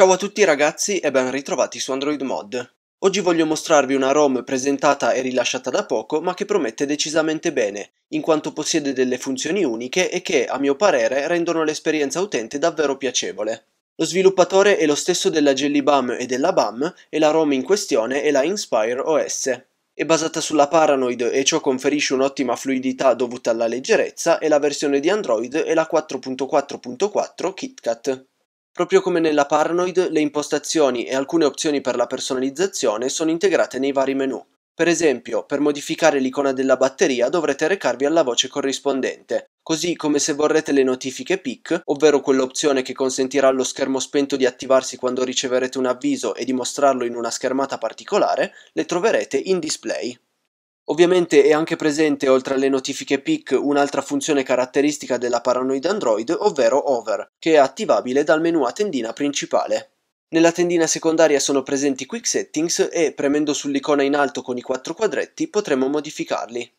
Ciao a tutti ragazzi e ben ritrovati su Android Mod. Oggi voglio mostrarvi una ROM presentata e rilasciata da poco ma che promette decisamente bene, in quanto possiede delle funzioni uniche e che, a mio parere, rendono l'esperienza utente davvero piacevole. Lo sviluppatore è lo stesso della Jelly Bam e della BAM e la ROM in questione è la Inspire OS. È basata sulla Paranoid e ciò conferisce un'ottima fluidità dovuta alla leggerezza e la versione di Android è la 4.4.4 KitKat. Proprio come nella Paranoid, le impostazioni e alcune opzioni per la personalizzazione sono integrate nei vari menu. Per esempio, per modificare l'icona della batteria dovrete recarvi alla voce corrispondente, così come se vorrete le notifiche PIC, ovvero quell'opzione che consentirà allo schermo spento di attivarsi quando riceverete un avviso e di mostrarlo in una schermata particolare, le troverete in display. Ovviamente è anche presente, oltre alle notifiche PIC, un'altra funzione caratteristica della Paranoid Android, ovvero Over, che è attivabile dal menu a tendina principale. Nella tendina secondaria sono presenti Quick Settings e, premendo sull'icona in alto con i quattro quadretti, potremo modificarli.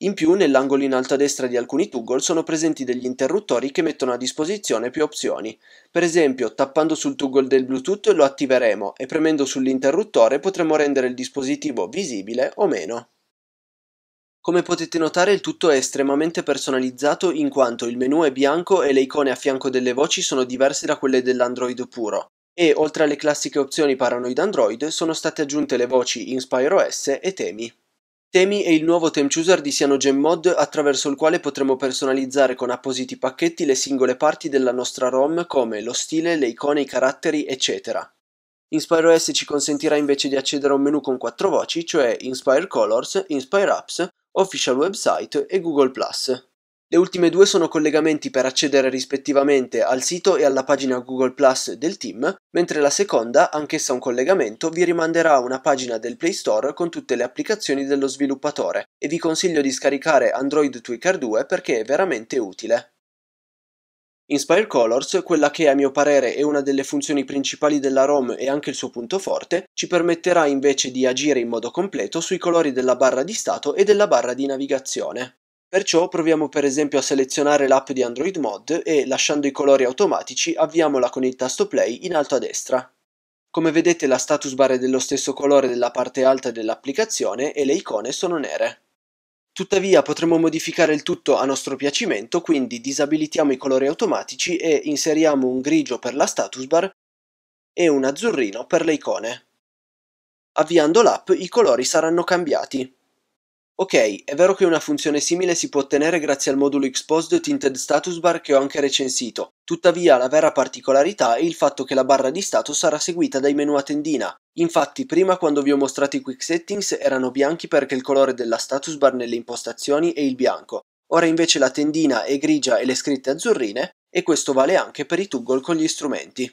In più nell'angolo in alto a destra di alcuni toggle sono presenti degli interruttori che mettono a disposizione più opzioni. Per esempio, tappando sul toggle del Bluetooth lo attiveremo e premendo sull'interruttore potremo rendere il dispositivo visibile o meno. Come potete notare il tutto è estremamente personalizzato in quanto il menu è bianco e le icone a fianco delle voci sono diverse da quelle dell'Android puro. E oltre alle classiche opzioni paranoid Android sono state aggiunte le voci Inspire OS e temi. Temi è il nuovo theme chooser di CyanogenMod attraverso il quale potremo personalizzare con appositi pacchetti le singole parti della nostra ROM come lo stile, le icone, i caratteri, eccetera. InspireOS ci consentirà invece di accedere a un menu con quattro voci, cioè Inspire Colors, Inspire Apps, Official Website e Google le ultime due sono collegamenti per accedere rispettivamente al sito e alla pagina Google Plus del team, mentre la seconda, anch'essa un collegamento, vi rimanderà a una pagina del Play Store con tutte le applicazioni dello sviluppatore e vi consiglio di scaricare Android Tweaker 2 perché è veramente utile. Inspire Colors, quella che a mio parere è una delle funzioni principali della ROM e anche il suo punto forte, ci permetterà invece di agire in modo completo sui colori della barra di stato e della barra di navigazione. Perciò proviamo per esempio a selezionare l'app di Android Mod e, lasciando i colori automatici, avviamola con il tasto play in alto a destra. Come vedete la status bar è dello stesso colore della parte alta dell'applicazione e le icone sono nere. Tuttavia potremo modificare il tutto a nostro piacimento, quindi disabilitiamo i colori automatici e inseriamo un grigio per la status bar e un azzurrino per le icone. Avviando l'app i colori saranno cambiati. Ok, è vero che una funzione simile si può ottenere grazie al modulo Exposed Tinted Status Bar che ho anche recensito, tuttavia la vera particolarità è il fatto che la barra di status sarà seguita dai menu a tendina. Infatti prima quando vi ho mostrato i quick settings erano bianchi perché il colore della status bar nelle impostazioni è il bianco, ora invece la tendina è grigia e le scritte azzurrine, e questo vale anche per i toggle con gli strumenti.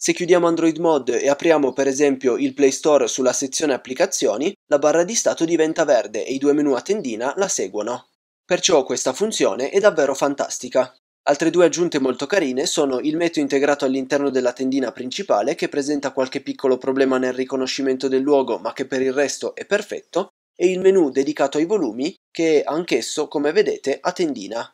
Se chiudiamo Android Mod e apriamo per esempio il Play Store sulla sezione applicazioni, la barra di stato diventa verde e i due menu a tendina la seguono. Perciò questa funzione è davvero fantastica. Altre due aggiunte molto carine sono il meteo integrato all'interno della tendina principale che presenta qualche piccolo problema nel riconoscimento del luogo ma che per il resto è perfetto e il menu dedicato ai volumi che è anch'esso, come vedete, a tendina.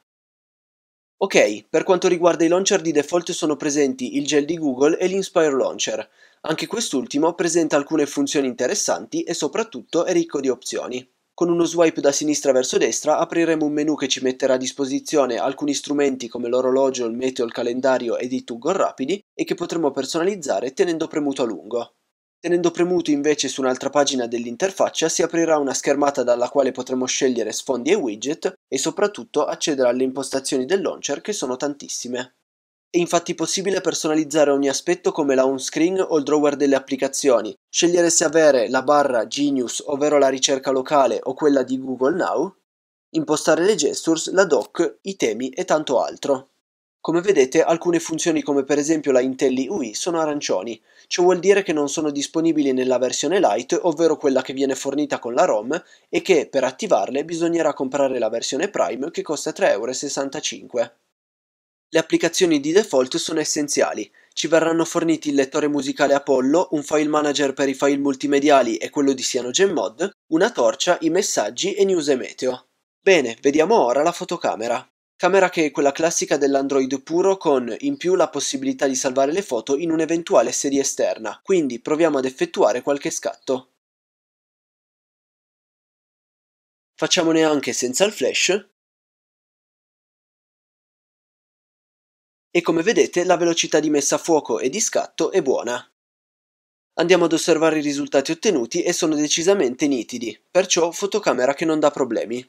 Ok, per quanto riguarda i launcher di default sono presenti il Gel di Google e l'Inspire Launcher. Anche quest'ultimo presenta alcune funzioni interessanti e soprattutto è ricco di opzioni. Con uno swipe da sinistra verso destra apriremo un menu che ci metterà a disposizione alcuni strumenti come l'orologio, il meteo, il calendario ed i toggle rapidi e che potremo personalizzare tenendo premuto a lungo. Tenendo premuto invece su un'altra pagina dell'interfaccia si aprirà una schermata dalla quale potremo scegliere sfondi e widget e soprattutto accedere alle impostazioni del launcher che sono tantissime. È infatti possibile personalizzare ogni aspetto come la home screen o il drawer delle applicazioni, scegliere se avere la barra Genius, ovvero la ricerca locale o quella di Google Now, impostare le gestures, la doc, i temi e tanto altro. Come vedete alcune funzioni come per esempio la Intelli UI sono arancioni, ciò vuol dire che non sono disponibili nella versione Lite, ovvero quella che viene fornita con la ROM, e che per attivarle bisognerà comprare la versione Prime che costa 3,65€. Le applicazioni di default sono essenziali. Ci verranno forniti il lettore musicale Apollo, un file manager per i file multimediali e quello di CyanogenMod, una torcia, i messaggi e News e Meteo. Bene, vediamo ora la fotocamera. Camera che è quella classica dell'Android puro con in più la possibilità di salvare le foto in un'eventuale serie esterna, quindi proviamo ad effettuare qualche scatto. Facciamone anche senza il flash. E come vedete la velocità di messa a fuoco e di scatto è buona. Andiamo ad osservare i risultati ottenuti e sono decisamente nitidi, perciò fotocamera che non dà problemi.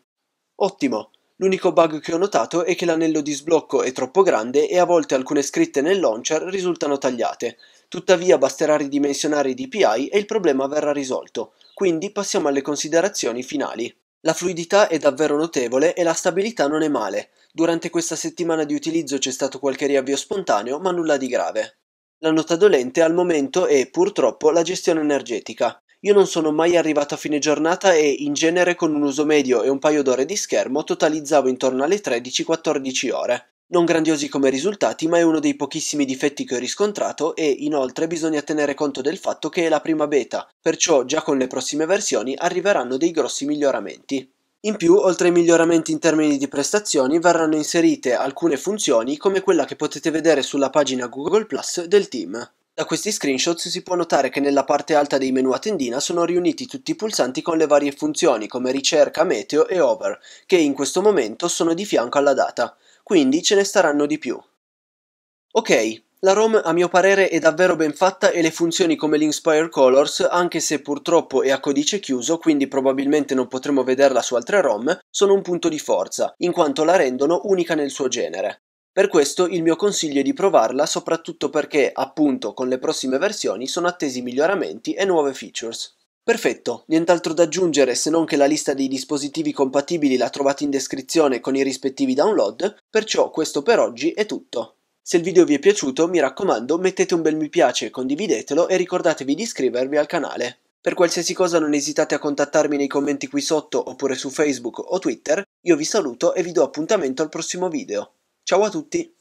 Ottimo! L'unico bug che ho notato è che l'anello di sblocco è troppo grande e a volte alcune scritte nel launcher risultano tagliate. Tuttavia basterà ridimensionare i DPI e il problema verrà risolto. Quindi passiamo alle considerazioni finali. La fluidità è davvero notevole e la stabilità non è male. Durante questa settimana di utilizzo c'è stato qualche riavvio spontaneo, ma nulla di grave. La nota dolente al momento è purtroppo la gestione energetica. Io non sono mai arrivato a fine giornata e, in genere, con un uso medio e un paio d'ore di schermo, totalizzavo intorno alle 13-14 ore. Non grandiosi come risultati, ma è uno dei pochissimi difetti che ho riscontrato e inoltre bisogna tenere conto del fatto che è la prima beta, perciò già con le prossime versioni arriveranno dei grossi miglioramenti. In più, oltre ai miglioramenti in termini di prestazioni, verranno inserite alcune funzioni come quella che potete vedere sulla pagina Google Plus del team. Da questi screenshot si può notare che nella parte alta dei menu a tendina sono riuniti tutti i pulsanti con le varie funzioni come ricerca, meteo e over, che in questo momento sono di fianco alla data, quindi ce ne staranno di più. Ok, la ROM a mio parere è davvero ben fatta e le funzioni come l'Inspire Colors, anche se purtroppo è a codice chiuso, quindi probabilmente non potremo vederla su altre ROM, sono un punto di forza, in quanto la rendono unica nel suo genere. Per questo il mio consiglio è di provarla soprattutto perché, appunto, con le prossime versioni sono attesi miglioramenti e nuove features. Perfetto, nient'altro da aggiungere se non che la lista dei dispositivi compatibili la trovate in descrizione con i rispettivi download, perciò questo per oggi è tutto. Se il video vi è piaciuto, mi raccomando, mettete un bel mi piace, condividetelo e ricordatevi di iscrivervi al canale. Per qualsiasi cosa non esitate a contattarmi nei commenti qui sotto oppure su Facebook o Twitter, io vi saluto e vi do appuntamento al prossimo video. Ciao a tutti!